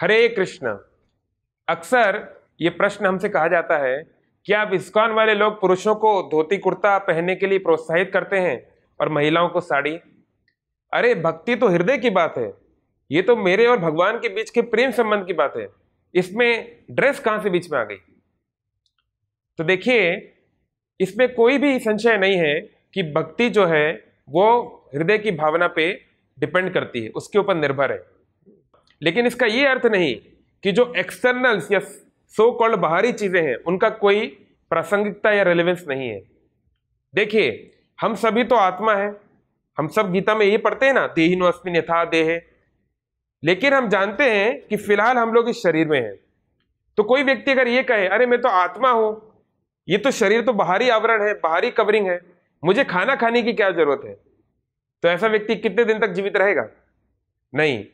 हरे कृष्ण अक्सर ये प्रश्न हमसे कहा जाता है कि आप इस्कॉन वाले लोग पुरुषों को धोती कुर्ता पहनने के लिए प्रोत्साहित करते हैं और महिलाओं को साड़ी अरे भक्ति तो हृदय की बात है ये तो मेरे और भगवान के बीच के प्रेम संबंध की बात है इसमें ड्रेस कहाँ से बीच में आ गई तो देखिए इसमें कोई भी संशय नहीं है कि भक्ति जो है वो हृदय की भावना पे डिपेंड करती है उसके ऊपर निर्भर है लेकिन इसका ये अर्थ नहीं कि जो एक्सटर्नल्स या सो कॉल्ड बाहरी चीज़ें हैं उनका कोई प्रासंगिकता या रेलिवेंस नहीं है देखिए हम सभी तो आत्मा है हम सब गीता में ये पढ़ते हैं ना देहिन अस्मिन यथा देह लेकिन हम जानते हैं कि फिलहाल हम लोग इस शरीर में हैं तो कोई व्यक्ति अगर ये कहे अरे मैं तो आत्मा हूँ ये तो शरीर तो बाहरी आवरण है बाहरी कवरिंग है मुझे खाना खाने की क्या जरूरत है तो ऐसा व्यक्ति कितने दिन तक जीवित रहेगा नहीं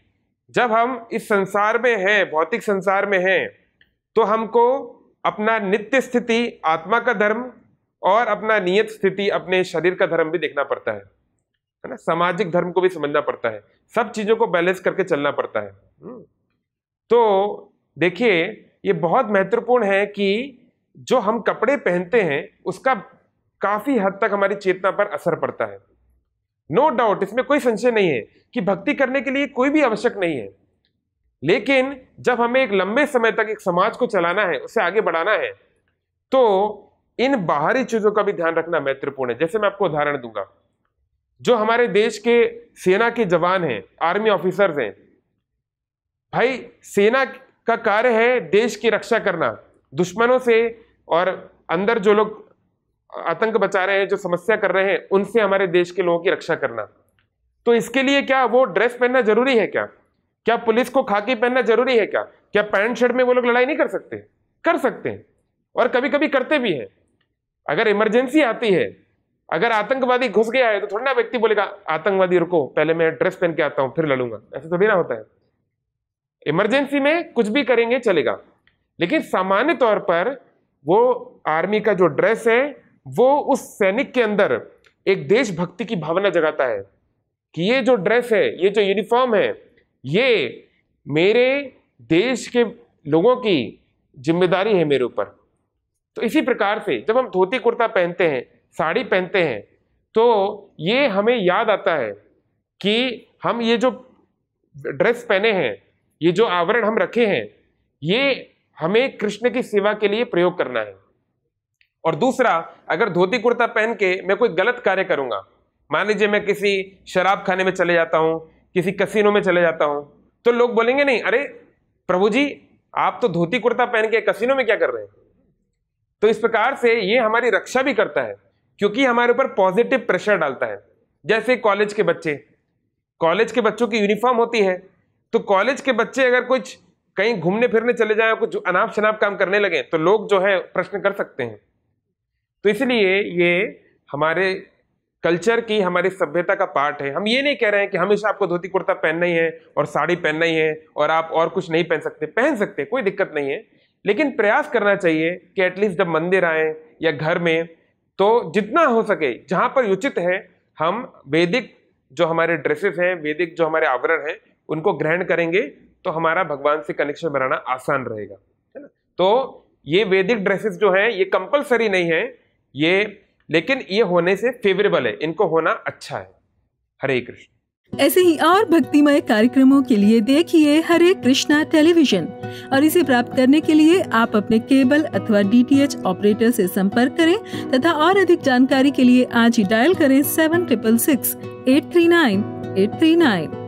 जब हम इस संसार में हैं भौतिक संसार में हैं तो हमको अपना नित्य स्थिति आत्मा का धर्म और अपना नियत स्थिति अपने शरीर का धर्म भी देखना पड़ता है है ना सामाजिक धर्म को भी समझना पड़ता है सब चीज़ों को बैलेंस करके चलना पड़ता है हम्म। तो देखिए ये बहुत महत्वपूर्ण है कि जो हम कपड़े पहनते हैं उसका काफ़ी हद तक हमारी चेतना पर असर पड़ता है नो no डाउट इसमें कोई संशय नहीं है कि भक्ति करने के लिए कोई भी आवश्यक नहीं है लेकिन जब हमें एक लंबे समय तक एक समाज को चलाना है उसे आगे बढ़ाना है तो इन बाहरी चीजों का भी ध्यान रखना महत्वपूर्ण है जैसे मैं आपको उदाहरण दूंगा जो हमारे देश के सेना के जवान हैं आर्मी ऑफिसर्स हैं भाई सेना का कार्य है देश की रक्षा करना दुश्मनों से और अंदर जो लोग आतंक बचा रहे हैं जो समस्या कर रहे हैं उनसे हमारे देश के लोगों की रक्षा करना तो इसके लिए क्या वो ड्रेस पहनना जरूरी है क्या क्या पुलिस को खाकी पहनना जरूरी है क्या क्या पैंट शर्ट में वो लोग लड़ाई नहीं कर सकते कर सकते हैं और कभी कभी करते भी हैं अगर इमरजेंसी आती है अगर आतंकवादी घुस गया है तो थोड़ा ना व्यक्ति बोलेगा आतंकवादी रुको पहले मैं ड्रेस पहन के आता हूं फिर लड़ूंगा ऐसा थोड़ी ना होता है इमरजेंसी में कुछ भी करेंगे चलेगा लेकिन सामान्य तौर पर वो आर्मी का जो ड्रेस है वो उस सैनिक के अंदर एक देशभक्ति की भावना जगाता है कि ये जो ड्रेस है ये जो यूनिफॉर्म है ये मेरे देश के लोगों की जिम्मेदारी है मेरे ऊपर तो इसी प्रकार से जब हम धोती कुर्ता पहनते हैं साड़ी पहनते हैं तो ये हमें याद आता है कि हम ये जो ड्रेस पहने हैं ये जो आवरण हम रखे हैं ये हमें कृष्ण की सेवा के लिए प्रयोग करना है और दूसरा अगर धोती कुर्ता पहन के मैं कोई गलत कार्य करूँगा मान लीजिए मैं किसी शराब खाने में चले जाता हूँ किसी कसीनों में चले जाता हूँ तो लोग बोलेंगे नहीं अरे प्रभु जी आप तो धोती कुर्ता पहन के कसीनों में क्या कर रहे हैं तो इस प्रकार से ये हमारी रक्षा भी करता है क्योंकि हमारे ऊपर पॉजिटिव प्रेशर डालता है जैसे कॉलेज के बच्चे कॉलेज के बच्चों की यूनिफॉर्म होती है तो कॉलेज के बच्चे अगर कुछ कहीं घूमने फिरने चले जाए कुछ अनाप शनाप काम करने लगे तो लोग जो है प्रश्न कर सकते हैं तो इसलिए ये हमारे कल्चर की हमारी सभ्यता का पार्ट है हम ये नहीं कह रहे हैं कि हमेशा आपको धोती कुर्ता पहनना ही है और साड़ी पहनना ही है और आप और कुछ नहीं पहन सकते पहन सकते कोई दिक्कत नहीं है लेकिन प्रयास करना चाहिए कि एटलीस्ट जब मंदिर आए या घर में तो जितना हो सके जहाँ पर उचित है हम वैदिक जो हमारे ड्रेसेस हैं वैदिक जो हमारे आवरण हैं उनको ग्रहण करेंगे तो हमारा भगवान से कनेक्शन बनाना आसान रहेगा है ना तो ये वैदिक ड्रेसेस जो हैं ये कंपलसरी नहीं है ये लेकिन ये होने से फेवरेबल है इनको होना अच्छा है हरे कृष्ण ऐसे ही और भक्तिमय कार्यक्रमों के लिए देखिए हरे कृष्णा टेलीविजन और इसे प्राप्त करने के लिए आप अपने केबल अथवा डीटीएच ऑपरेटर से संपर्क करें तथा और अधिक जानकारी के लिए आज ही डायल करें seven triple six eight three nine eight three nine